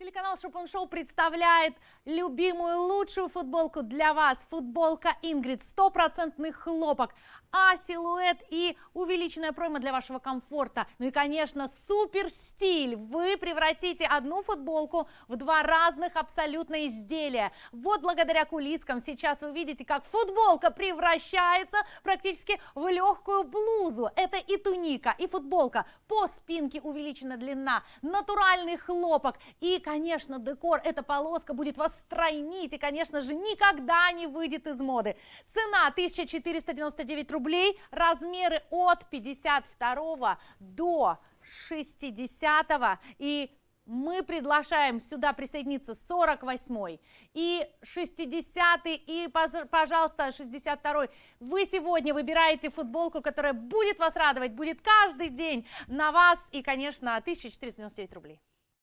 Телеканал Шопон Шоу представляет любимую лучшую футболку для вас. Футболка Ингрид, стопроцентный хлопок, а силуэт и увеличенная пройма для вашего комфорта. Ну и, конечно, супер стиль. Вы превратите одну футболку в два разных абсолютно изделия. Вот благодаря кулискам сейчас вы видите, как футболка превращается практически в легкую блузу. Это и туника, и футболка. По спинке увеличена длина, натуральный хлопок и, конечно, Конечно, декор, эта полоска будет вас стройнить и, конечно же, никогда не выйдет из моды. Цена 1499 рублей, размеры от 52 до 60 и мы приглашаем сюда присоединиться 48 и 60 и, пожалуйста, 62-й. Вы сегодня выбираете футболку, которая будет вас радовать, будет каждый день на вас, и, конечно, 1499 рублей.